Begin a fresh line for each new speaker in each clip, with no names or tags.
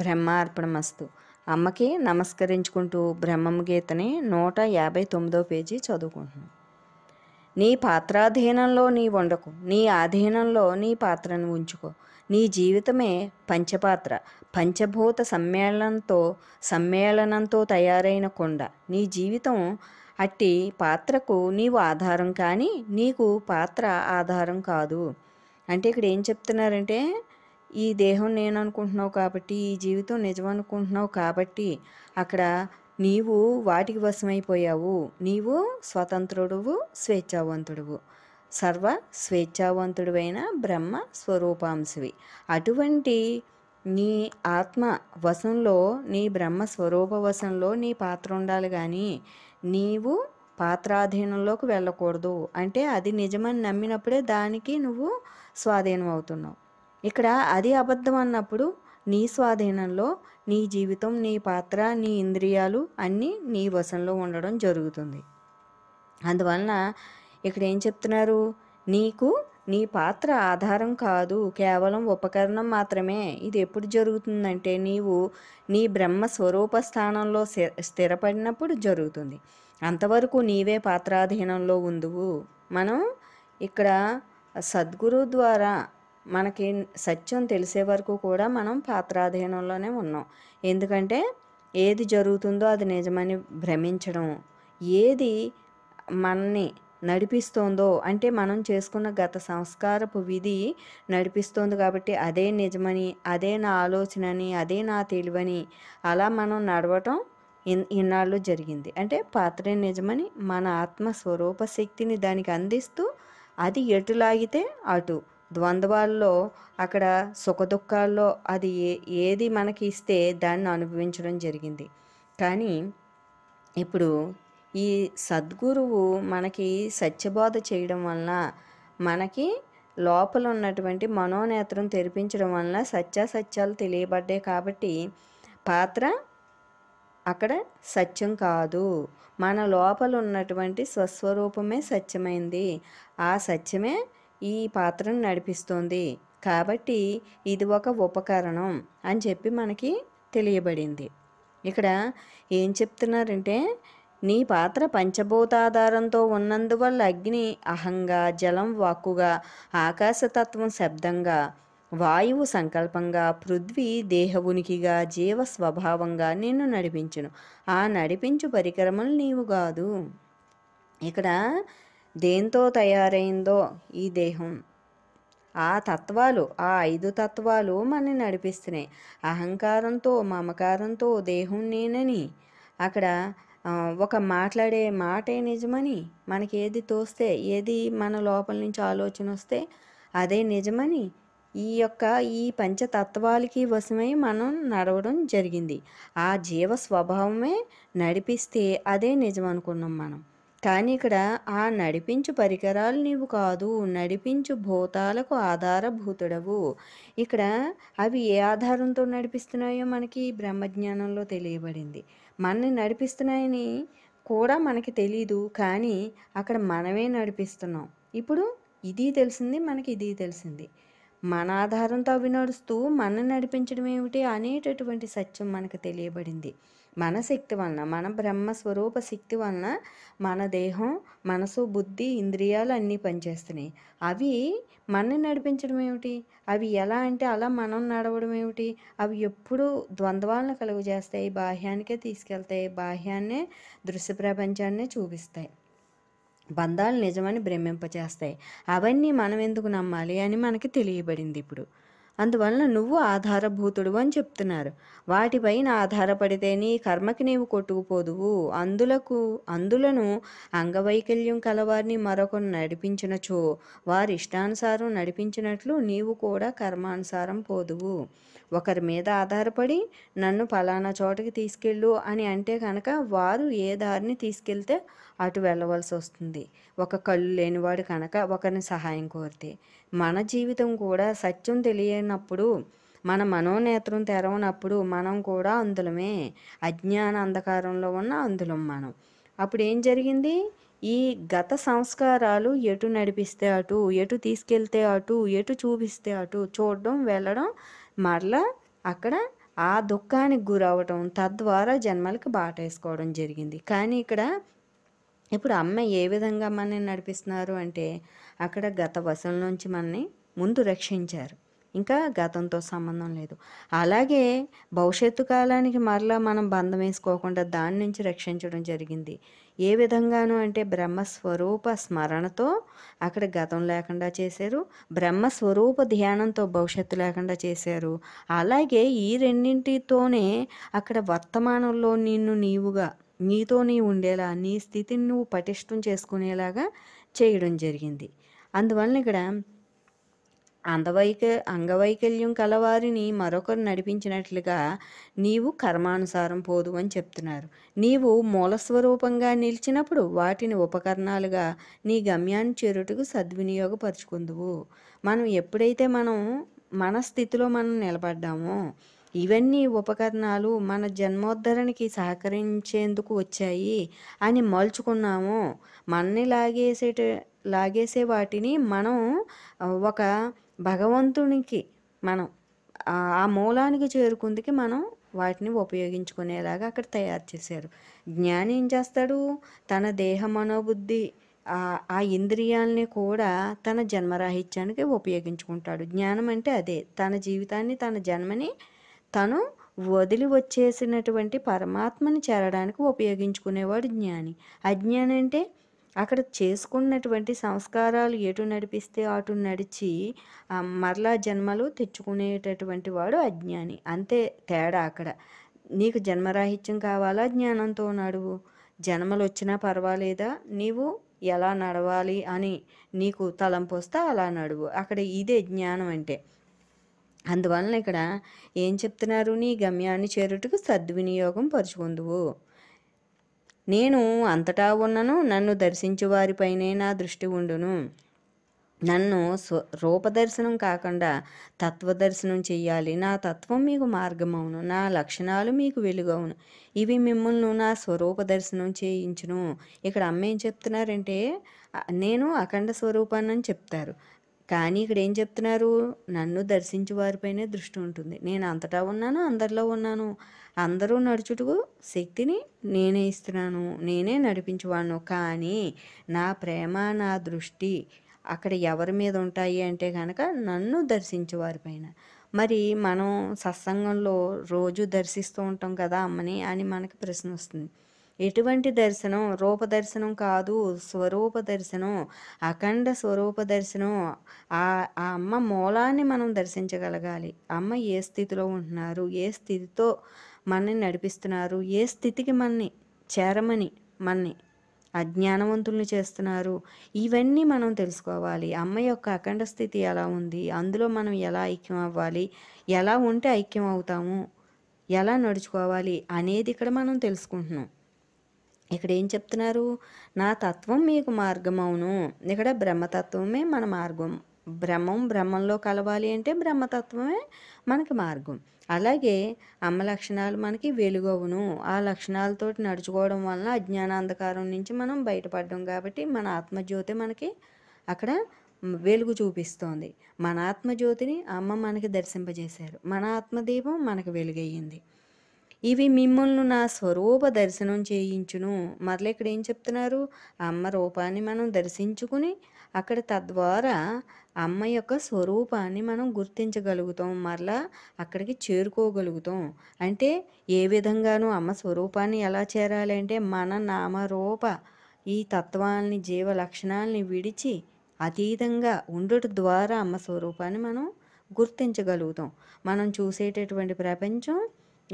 బ్రహ్మార్పణమస్తు అమ్మకి నమస్కరించుకుంటూ బ్రహ్మం గీతని నూట యాభై తొమ్మిదో పేజీ చదువుకుంటున్నాం నీ పాత్రాధీనంలో నీ వండకు నీ ఆధీనంలో నీ పాత్రను ఉంచుకో నీ జీవితమే పంచపాత్ర పంచభూత సమ్మేళనంతో సమ్మేళనంతో తయారైన కొండ నీ జీవితం అట్టి పాత్రకు నీవు ఆధారం కానీ నీకు పాత్ర ఆధారం కాదు అంటే ఇక్కడ ఏం చెప్తున్నారంటే ఈ దేహం నేను అనుకుంటున్నావు కాబట్టి ఈ జీవితం నిజం అనుకుంటున్నావు కాబట్టి అక్కడ నీవు వాటికి వశమైపోయావు నీవు స్వతంత్రుడువు స్వేచ్ఛావంతుడువు సర్వ స్వేచ్ఛావంతుడువైన బ్రహ్మ స్వరూపాంశవి అటువంటి నీ ఆత్మ వశంలో నీ బ్రహ్మ స్వరూప వశంలో నీ పాత్ర ఉండాలి కానీ నీవు పాత్రాధీనంలోకి వెళ్ళకూడదు అంటే అది నిజమని నమ్మినప్పుడే దానికి నువ్వు స్వాధీనం అవుతున్నావు ఇక్కడ అది అబద్ధం అన్నప్పుడు నీ స్వాధీనంలో నీ జీవితం నీ పాత్ర నీ ఇంద్రియాలు అన్నీ నీ వశంలో ఉండడం జరుగుతుంది అందువలన ఇక్కడ ఏం చెప్తున్నారు నీకు నీ పాత్ర ఆధారం కాదు కేవలం ఉపకరణం మాత్రమే ఇది ఎప్పుడు జరుగుతుందంటే నీవు నీ బ్రహ్మ స్వరూప స్థానంలో స్థిరపడినప్పుడు జరుగుతుంది అంతవరకు నీవే పాత్రాధీనంలో ఉందువు మనం ఇక్కడ సద్గురు ద్వారా మనకి సత్యం తెలిసే వరకు కూడా మనం పాత్రాధీనంలోనే ఉన్నాం ఎందుకంటే ఏది జరుగుతుందో అది నిజమని భ్రమించడం ఏది మనని నడిపిస్తోందో అంటే మనం చేసుకున్న గత సంస్కారపు విధి నడిపిస్తోంది కాబట్టి అదే నిజమని అదే నా ఆలోచనని అదే నా తెలివని అలా మనం నడవటం ఇన్నాళ్ళు జరిగింది అంటే పాత్రే నిజమని మన ఆత్మ స్వరూప శక్తిని దానికి అందిస్తూ అది ఎటు లాగితే అటు ద్వంద్వాల్లో అక్కడ సుఖదుఖాల్లో అది ఏది మనకి ఇస్తే దాన్ని అనుభవించడం జరిగింది కానీ ఇప్పుడు ఈ సద్గురువు మనకి సత్యబోధ చేయడం వలన మనకి లోపల ఉన్నటువంటి మనోనేత్రం తెరిపించడం వలన సత్యాసత్యాలు తెలియబడ్డాయి కాబట్టి పాత్ర అక్కడ సత్యం కాదు మన లోపల ఉన్నటువంటి స్వస్వరూపమే సత్యమైంది ఆ సత్యమే ఈ పాత్రను నడిపిస్తుంది కాబట్టి ఇది ఒక ఉపకరణం అని చెప్పి మనకి తెలియబడింది ఇక్కడ ఏం చెప్తున్నారంటే నీ పాత్ర పంచభూతాధారంతో ఉన్నందువల్ల అగ్ని అహంగా జలం వాక్కుగా ఆకాశతత్వం శబ్దంగా వాయువు సంకల్పంగా పృథ్వీ దేహవునికిగా జీవ స్వభావంగా నిన్ను నడిపించును ఆ నడిపించు పరికరములు నీవు కాదు ఇక్కడ దేంతో తయారైందో ఈ దేహం ఆ తత్వాలు ఆ ఐదు తత్వాలు మనని నడిపిస్తున్నాయి అహంకారంతో మమకారంతో దేహం నేనని అక్కడ ఒక మాట్లాడే మాటే నిజమని మనకి ఏది తోస్తే ఏది మన లోపల నుంచి ఆలోచన వస్తే అదే నిజమని ఈ యొక్క ఈ పంచతత్వాలకి వశమై మనం నడవడం జరిగింది ఆ జీవ స్వభావమే నడిపిస్తే అదే నిజం అనుకున్నాం మనం కానీ ఇక్కడ ఆ నడిపించు పరికరాలు నీవు కాదు నడిపించు భూతాలకు ఆధారభూతుడవు ఇక్కడ అవి ఏ ఆధారంతో నడిపిస్తున్నాయో మనకి బ్రహ్మజ్ఞానంలో తెలియబడింది మనని నడిపిస్తున్నాయని కూడా మనకి తెలీదు కానీ అక్కడ మనమే నడిపిస్తున్నాం ఇప్పుడు ఇది తెలిసింది మనకి ఇది తెలిసింది మన ఆధారంతో అవి నడుస్తూ మనని నడిపించడం ఏమిటి అనేటటువంటి సత్యం మనకు తెలియబడింది మన శక్తి వలన మన బ్రహ్మస్వరూప శక్తి వలన మన దేహం మనసు బుద్ధి ఇంద్రియాలు అన్నీ పనిచేస్తున్నాయి అవి మనని నడిపించడం ఏమిటి అవి ఎలా అంటే అలా మనం నడవడం ఏమిటి అవి ఎప్పుడూ ద్వంద్వాలను కలుగు చేస్తాయి బాహ్యానికే తీసుకెళ్తాయి బాహ్యాన్నే దృశ్య ప్రపంచాన్నే చూపిస్తాయి బంధాలు నిజమని భ్రమింపచేస్తాయి అవన్నీ మనం ఎందుకు నమ్మాలి అని మనకి తెలియబడింది ఇప్పుడు అందువలన నువ్వు ఆధారభూతుడు అని చెప్తున్నారు వాటిపైన ఆధారపడితే నీ కర్మకి నీవు కొట్టుకుపోదువు అందులకు అందులను అంగవైకల్యం కలవారిని మరొకరు నడిపించినచో వారి ఇష్టానుసారం నడిపించినట్లు నీవు కూడా కర్మానుసారం పోదువు ఒకరి మీద ఆధారపడి నన్ను ఫలానా చోటకి తీసుకెళ్ళు అని అంటే కనుక వారు ఏ దారిని తీసుకెళ్తే అటు వెళ్ళవలసి వస్తుంది ఒక కళ్ళు లేనివాడు కనుక ఒకరిని సహాయం కోరితే మన జీవితం కూడా సత్యం తెలియని తెరవనప్పుడు మన మనోనేత్రం తెరవనప్పుడు మనం కూడా అందులమే అజ్ఞాన అంధకారంలో ఉన్న అందులం మనం అప్పుడు ఏం జరిగింది ఈ గత సంస్కారాలు ఎటు నడిపిస్తే అటు ఎటు తీసుకెళ్తే అటు ఎటు చూపిస్తే అటు చూడడం వెళ్ళడం మరలా అక్కడ ఆ దుఃఖానికి గురవటం తద్వారా జన్మలకు బాటేసుకోవడం జరిగింది కానీ ఇక్కడ ఇప్పుడు అమ్మ ఏ విధంగా మనని నడిపిస్తున్నారు అంటే అక్కడ గత వశం నుంచి మనని ముందు రక్షించారు ఇంకా గతంతో సంబంధం లేదు అలాగే భవిష్యత్తు కాలానికి మరలా మనం బంధం వేసుకోకుండా దాని నుంచి రక్షించడం జరిగింది ఏ విధంగానూ అంటే బ్రహ్మస్వరూప స్మరణతో అక్కడ గతం లేకుండా చేశారు బ్రహ్మస్వరూప ధ్యానంతో భవిష్యత్తు లేకుండా చేశారు అలాగే ఈ రెండింటితోనే అక్కడ వర్తమానంలో నిన్ను నీవుగా నీతో నీ ఉండేలా నీ స్థితిని నువ్వు పటిష్టం చేసుకునేలాగా చేయడం జరిగింది అందువలన ఇక్కడ అందవైక అంగవైకల్యం కలవారిని మరొకరు నడిపించినట్లుగా నీవు కర్మానుసారం పోదు అని చెప్తున్నారు నీవు మూలస్వరూపంగా నిలిచినప్పుడు వాటిని ఉపకరణాలుగా నీ గమ్యాన్ని చేరుటకు సద్వినియోగపరుచుకుందువు మనం ఎప్పుడైతే మనం మన స్థితిలో మనం నిలబడ్డామో ఇవన్నీ ఉపకరణాలు మన జన్మోద్ధరణకి సహకరించేందుకు వచ్చాయి అని మలుచుకున్నాము మనని లాగేసేట లాగేసే వాటిని మనం ఒక భగవంతునికి మనం ఆ మూలానికి చేరుకుందికి మనం వాటిని ఉపయోగించుకునేలాగా అక్కడ తయారు చేశారు జ్ఞాని ఏం చేస్తాడు తన దేహ మనోబుద్ధి ఆ ఇంద్రియాలని కూడా తన జన్మరాహిత్యానికి ఉపయోగించుకుంటాడు జ్ఞానం అంటే అదే తన జీవితాన్ని తన జన్మని తను వదిలి వచ్చేసినటువంటి పరమాత్మని చేరడానికి ఉపయోగించుకునేవాడు జ్ఞాని అజ్ఞాని అంటే అక్కడ చేసుకున్నటువంటి సంస్కారాలు ఎటు నడిపిస్తే అటు నడిచి మరలా జన్మలు తెచ్చుకునేటటువంటి వాడు అజ్ఞాని అంతే తేడా అక్కడ నీకు జన్మరాహిత్యం కావాలా జ్ఞానంతో నడువు జన్మలు వచ్చినా పర్వాలేదా నీవు ఎలా నడవాలి అని నీకు తలంపు వస్తే అలా నడువు అక్కడ ఇదే జ్ఞానం అంటే అందువలన ఇక్కడ ఏం చెప్తున్నారు నీ గమ్యాన్ని చేరుటకు సద్వినియోగం పరుచుకుందువు నేను అంతటా ఉన్నను నన్ను దర్శించు వారిపైనే నా దృష్టి ఉండును నన్ను స్వ రూపదర్శనం కాకుండా తత్వదర్శనం చేయాలి నా తత్వం మీకు మార్గమవును నా లక్షణాలు మీకు వెలుగవును ఇవి మిమ్మల్ని నా స్వరూప దర్శనం చేయించును ఇక్కడ అమ్మ ఏం చెప్తున్నారంటే నేను అఖండ స్వరూపాన్ని చెప్తారు కానీ ఇక్కడ ఏం చెప్తున్నారు నన్ను దర్శించి వారిపైనే దృష్టి ఉంటుంది నేను అంతటా ఉన్నాను అందరిలో ఉన్నాను అందరూ నడుచుటకు శక్తిని నేనే ఇస్తున్నాను నేనే నడిపించేవాడిను కానీ నా ప్రేమ నా దృష్టి అక్కడ ఎవరి మీద ఉంటాయి అంటే కనుక నన్ను దర్శించే వారిపైన మరి మనం సత్సంగంలో రోజు దర్శిస్తూ ఉంటాం కదా అమ్మని అని మనకు ప్రశ్న వస్తుంది ఎటువంటి దర్శనం రూపదర్శనం కాదు స్వరూప దర్శనం అఖండ స్వరూప దర్శనం ఆ ఆ అమ్మ మూలాన్ని మనం దర్శించగలగాలి అమ్మ ఏ స్థితిలో ఉంటున్నారు ఏ స్థితితో మనని నడిపిస్తున్నారు ఏ స్థితికి మనని చేరమని మనని అజ్ఞానవంతుల్ని చేస్తున్నారు ఇవన్నీ మనం తెలుసుకోవాలి అమ్మ యొక్క అఖండ స్థితి ఎలా ఉంది అందులో మనం ఎలా ఐక్యం అవ్వాలి ఎలా ఉంటే ఐక్యం అవుతాము ఎలా నడుచుకోవాలి అనేది ఇక్కడ మనం తెలుసుకుంటున్నాం ఇక్కడ ఏం చెప్తున్నారు నా తత్వం మీకు మార్గమవును ఇక్కడ బ్రహ్మతత్వమే మన మార్గం బ్రహ్మం బ్రహ్మంలో కలవాలి అంటే బ్రహ్మతత్వమే మనకి మార్గం అలాగే అమ్మ లక్షణాలు మనకి వెలుగవును ఆ లక్షణాలతో నడుచుకోవడం వలన అజ్ఞానాంధకారం నుంచి మనం బయటపడడం కాబట్టి మన ఆత్మజ్యోతి మనకి అక్కడ వెలుగు చూపిస్తోంది మన ఆత్మజ్యోతిని అమ్మ మనకి దర్శింపజేశారు మన ఆత్మదీపం మనకు వెలుగయ్యింది ఇవి మిమ్మల్ని నా స్వరూప దర్శనం చేయించును మరలా ఇక్కడ ఏం చెప్తున్నారు అమ్మ రూపాన్ని మనం దర్శించుకుని అక్కడ తద్వారా అమ్మ యొక్క స్వరూపాన్ని మనం గుర్తించగలుగుతాం మరలా అక్కడికి చేరుకోగలుగుతాం అంటే ఏ విధంగానూ అమ్మ స్వరూపాన్ని ఎలా చేరాలి అంటే మన నామరూప ఈ తత్వాల్ని జీవ లక్షణాలని విడిచి అతీతంగా ఉండట ద్వారా అమ్మ స్వరూపాన్ని మనం గుర్తించగలుగుతాం మనం చూసేటటువంటి ప్రపంచం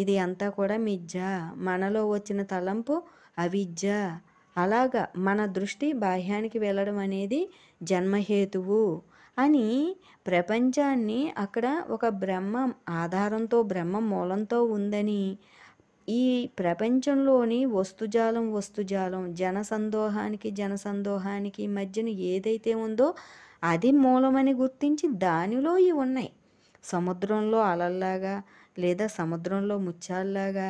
ఇది అంతా కూడా మిథ్య మనలో వచ్చిన తలంపు అవిద్య అలాగా మన దృష్టి బాహ్యానికి వెళ్ళడం అనేది జన్మహేతువు అని ప్రపంచాన్ని అక్కడ ఒక బ్రహ్మ ఆధారంతో బ్రహ్మ మూలంతో ఉందని ఈ ప్రపంచంలోని వస్తుజాలం వస్తుజాలం జనసందోహానికి జనసందోహానికి మధ్యన ఏదైతే ఉందో అది మూలమని గుర్తించి దానిలో ఇవి ఉన్నాయి సముద్రంలో అలల్లాగా లేదా సముద్రంలో ముత్యాలలాగా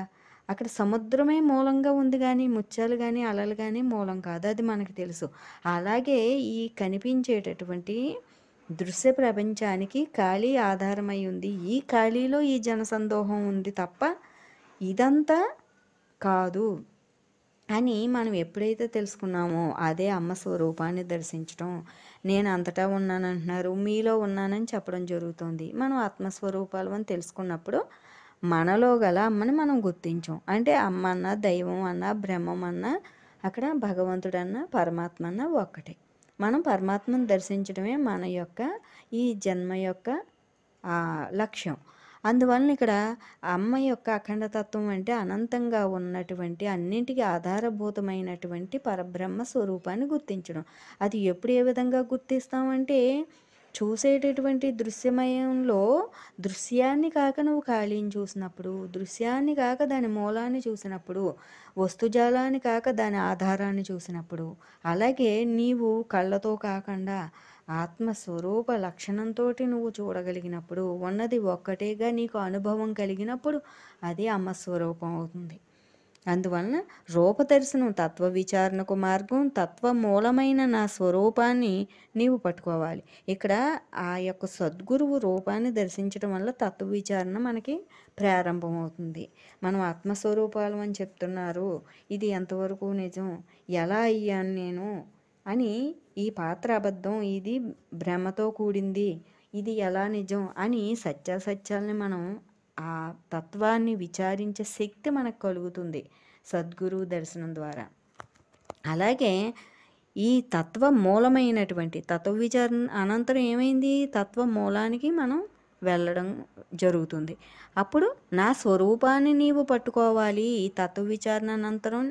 అక్కడ సముద్రమే మూలంగా ఉంది కానీ ముత్యాలు కానీ అలలు కానీ మూలం కాదు అది మనకు తెలుసు అలాగే ఈ కనిపించేటటువంటి దృశ్య ప్రపంచానికి ఖాళీ ఆధారమై ఉంది ఈ ఖాళీలో ఈ జనసందోహం ఉంది తప్ప ఇదంతా కాదు అని మనం ఎప్పుడైతే తెలుసుకున్నామో అదే అమ్మ స్వరూపాన్ని దర్శించడం నేను అంతటా ఉన్నానంటున్నారు మీలో ఉన్నానని చెప్పడం జరుగుతుంది మనం ఆత్మస్వరూపాలు అని తెలుసుకున్నప్పుడు మనలో గల అమ్మని మనం గుర్తించాం అంటే అమ్మ అన్న దైవం అన్న బ్రహ్మం అన్న అక్కడ భగవంతుడన్న పరమాత్మ అన్న ఒక్కటే మనం పరమాత్మను దర్శించడమే మన యొక్క ఈ జన్మ యొక్క లక్ష్యం అందువలన ఇక్కడ అమ్మ యొక్క అఖండతత్వం అంటే అనంతంగా ఉన్నటువంటి అన్నింటికి ఆధారభూతమైనటువంటి పరబ్రహ్మ స్వరూపాన్ని గుర్తించడం అది ఎప్పుడు ఏ విధంగా గుర్తిస్తామంటే చూసేటటువంటి దృశ్యమయంలో దృశ్యాన్ని కాక నువ్వు ఖాళీని చూసినప్పుడు దృశ్యాన్ని కాక దాని మూలాన్ని చూసినప్పుడు వస్తుజాలాన్ని కాక దాని ఆధారాన్ని చూసినప్పుడు అలాగే నీవు కళ్ళతో కాకుండా ఆత్మస్వరూప లక్షణంతో నువ్వు చూడగలిగినప్పుడు ఉన్నది ఒక్కటేగా నీకు అనుభవం కలిగినప్పుడు అది అమ్మ స్వరూపం అవుతుంది అందువలన రూపదర్శనం తత్వ విచారణకు మార్గం తత్వ మూలమైన నా స్వరూపాన్ని నీవు పట్టుకోవాలి ఇక్కడ ఆ యొక్క సద్గురువు రూపాన్ని దర్శించడం వల్ల తత్వ విచారణ మనకి ప్రారంభమవుతుంది మనం ఆత్మస్వరూపాలు అని చెప్తున్నారు ఇది ఎంతవరకు నిజం ఎలా అయ్యాను నేను అని ఈ పాత్ర అబద్ధం ఇది భ్రమతో కూడింది ఇది ఎలా నిజం అని సత్యాసత్యాలని మనం ఆ తత్వాన్ని విచారించే శక్తి మనకు కలుగుతుంది సద్గురువు దర్శనం ద్వారా అలాగే ఈ తత్వ మూలమైనటువంటి తత్వ విచారణ అనంతరం ఏమైంది తత్వ మూలానికి మనం వెళ్ళడం జరుగుతుంది అప్పుడు నా స్వరూపాన్ని నీవు పట్టుకోవాలి ఈ తత్వ విచారణ అనంతరం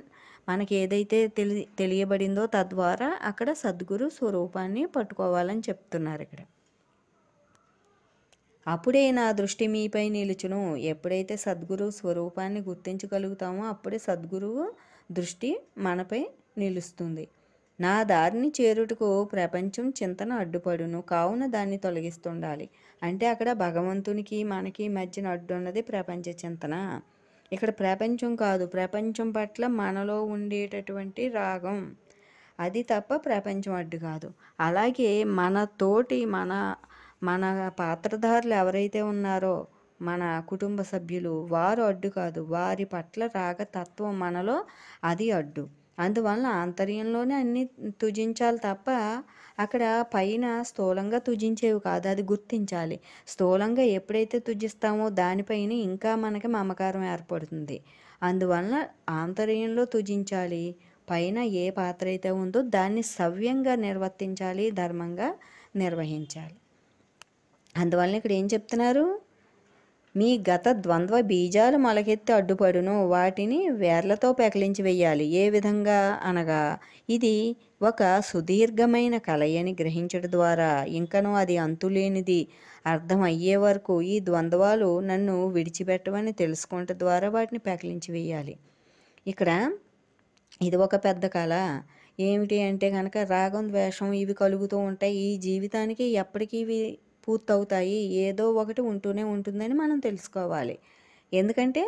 మనకి ఏదైతే తెలి తెలియబడిందో తద్వారా అక్కడ సద్గురు స్వరూపాన్ని పట్టుకోవాలని చెప్తున్నారు ఇక్కడ అప్పుడే నా దృష్టి మీపై నిలుచును ఎప్పుడైతే సద్గురు స్వరూపాన్ని గుర్తించగలుగుతామో అప్పుడే సద్గురువు దృష్టి మనపై నిలుస్తుంది నా దారిని చేరుటకు ప్రపంచం చింతన అడ్డుపడును కావున దాన్ని తొలగిస్తుండాలి అంటే అక్కడ భగవంతునికి మనకి మధ్యన అడ్డు ఉన్నది ప్రపంచ చింతన ఇక్కడ ప్రపంచం కాదు ప్రపంచం పట్ల మనలో ఉండేటటువంటి రాగం అది తప్ప ప్రపంచం అడ్డు కాదు అలాగే మన తోటి మన మన పాత్రధారులు ఎవరైతే ఉన్నారో మన కుటుంబ సభ్యులు వారు అడ్డు కాదు వారి పట్ల రాగతత్వం మనలో అది అడ్డు అందువలన ఆంతర్యంలోనే అన్ని తుజించాలి తప్ప అక్కడ పైన స్థూలంగా తుజించేవి కాదు అది గుర్తించాలి స్థూలంగా ఎప్పుడైతే తుజిస్తామో దానిపైన ఇంకా మనకి మమకారం ఏర్పడుతుంది అందువలన ఆంతర్యంలో తుజించాలి పైన ఏ పాత్ర అయితే ఉందో దాన్ని సవ్యంగా నిర్వర్తించాలి ధర్మంగా నిర్వహించాలి అందువలన ఇక్కడ ఏం చెప్తున్నారు మీ గత ద్వంద్వ బీజాలు మొలకెత్తి అడ్డుపడును వాటిని వేర్లతో పెకలించి వెయ్యాలి ఏ విధంగా అనగా ఇది ఒక సుదీర్ఘమైన కలయని గ్రహించడం ద్వారా ఇంకను అది అంతులేనిది అర్థం వరకు ఈ ద్వంద్వాలు నన్ను విడిచిపెట్టవని తెలుసుకుంట ద్వారా వాటిని పెకలించి వేయాలి ఇక్కడ ఇది ఒక పెద్ద కళ ఏమిటి అంటే కనుక రాగం ద్వేషం ఇవి కలుగుతూ ఉంటాయి ఈ జీవితానికి ఎప్పటికీ ఇవి పూర్తవుతాయి ఏదో ఒకటి ఉంటూనే ఉంటుందని మనం తెలుసుకోవాలి ఎందుకంటే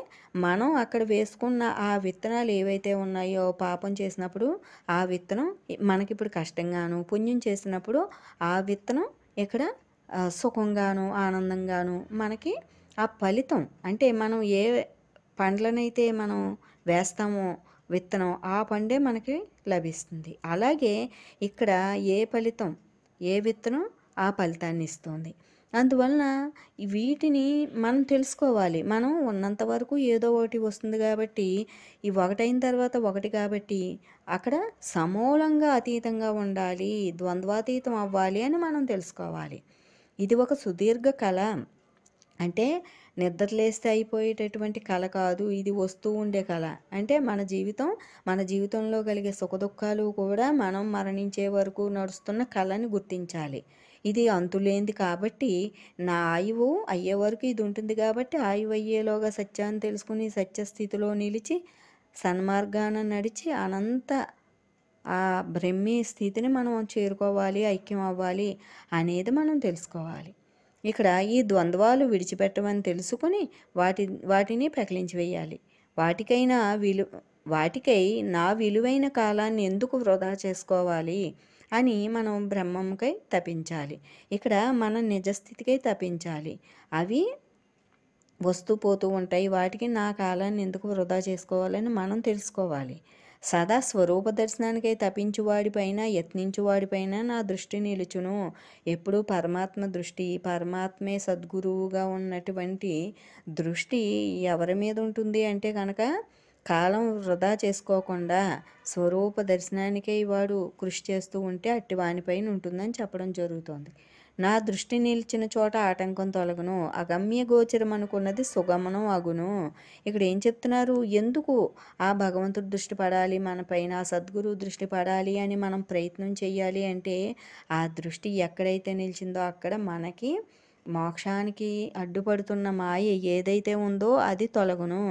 మనం అక్కడ వేసుకున్న ఆ విత్తనాలు ఏవైతే ఉన్నాయో పాపం చేసినప్పుడు ఆ విత్తనం మనకిప్పుడు కష్టంగాను పుణ్యం చేసినప్పుడు ఆ విత్తనం ఇక్కడ సుఖంగాను ఆనందంగాను మనకి ఆ ఫలితం అంటే మనం ఏ పండ్లనైతే మనం వేస్తామో విత్తనం ఆ పండే మనకి లభిస్తుంది అలాగే ఇక్కడ ఏ ఫలితం ఏ విత్తనం ఆ ఫలితాన్ని ఇస్తుంది అందువలన వీటిని మనం తెలుసుకోవాలి మనం ఉన్నంత వరకు ఏదో ఒకటి వస్తుంది కాబట్టి ఈ ఒకటైన తర్వాత ఒకటి కాబట్టి అక్కడ సమూలంగా అతీతంగా ఉండాలి ద్వంద్వాతీతం అవ్వాలి అని మనం తెలుసుకోవాలి ఇది ఒక సుదీర్ఘ కళ అంటే నిద్రలేస్తే అయిపోయేటటువంటి కళ కాదు ఇది వస్తూ ఉండే కళ అంటే మన జీవితం మన జీవితంలో కలిగే సుఖదుఖాలు కూడా మనం మరణించే వరకు నడుస్తున్న కళని గుర్తించాలి ఇది అంతులేంది కాబట్టి నా ఆయువు అయ్యే వరకు ఇది ఉంటుంది కాబట్టి ఆయువు అయ్యేలోగా సత్యాన్ని తెలుసుకుని సత్యస్థితిలో నిలిచి సన్మార్గాన నడిచి అనంత ఆ బ్రహ్మీ స్థితిని మనం చేరుకోవాలి ఐక్యం అవ్వాలి అనేది మనం తెలుసుకోవాలి ఇక్కడ ఈ ద్వంద్వాలు విడిచిపెట్టమని తెలుసుకుని వాటి వాటిని ప్రకలించి వేయాలి వాటికైనా విలు వాటికై నా విలువైన కాలాన్ని ఎందుకు వృధా చేసుకోవాలి అని మనం బ్రహ్మంకై తపించాలి ఇక్కడ మన నిజస్థితికై తపించాలి అవి వస్తూ పోతూ ఉంటాయి వాటికి నా కాలాన్ని ఎందుకు వృధా చేసుకోవాలని మనం తెలుసుకోవాలి సదా స్వరూప దర్శనానికై తపించువాడిపైన యత్నించువాడిపైన నా దృష్టి నిలుచును ఎప్పుడూ పరమాత్మ దృష్టి పరమాత్మే సద్గురువుగా ఉన్నటువంటి దృష్టి ఎవరి మీద ఉంటుంది అంటే కనుక కాలం వృధా చేసుకోకుండా స్వరూప దర్శనానికే వాడు కృషి చేస్తూ ఉంటే అట్టి వానిపైన ఉంటుందని చెప్పడం జరుగుతోంది నా దృష్టి నిలిచిన చోట ఆటంకం తొలగను అగమ్య గోచరం అనుకున్నది సుగమనం అగును ఇక్కడ ఏం చెప్తున్నారు ఎందుకు ఆ భగవంతుడు దృష్టి పడాలి మనపైన ఆ సద్గురు దృష్టి పడాలి అని మనం ప్రయత్నం చేయాలి అంటే ఆ దృష్టి ఎక్కడైతే నిలిచిందో అక్కడ మనకి మోక్షానికి అడ్డుపడుతున్న మాయ ఏదైతే ఉందో అది తొలగును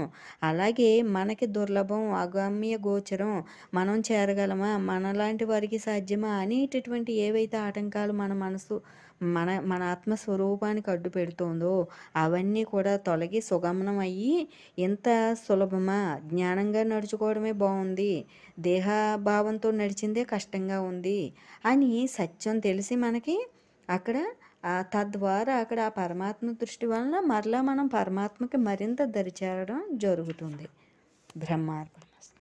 అలాగే మనకి దుర్లభం అగమ్య గోచరం మనం చేరగలమా మనలాంటి వారికి సాధ్యమా అనేటటువంటి ఏవైతే ఆటంకాలు మన మనసు మన మన ఆత్మస్వరూపానికి అడ్డు పెడుతుందో అవన్నీ కూడా తొలగి సుగమనం అయ్యి ఎంత సులభమా జ్ఞానంగా నడుచుకోవడమే బాగుంది దేహభావంతో నడిచిందే కష్టంగా ఉంది అని సత్యం తెలిసి మనకి అక్కడ తద్వారా అక్కడ ఆ పరమాత్మ దృష్టి వలన మరలా మనం పరమాత్మకి మరింత దరిచేరడం జరుగుతుంది బ్రహ్మార్పణ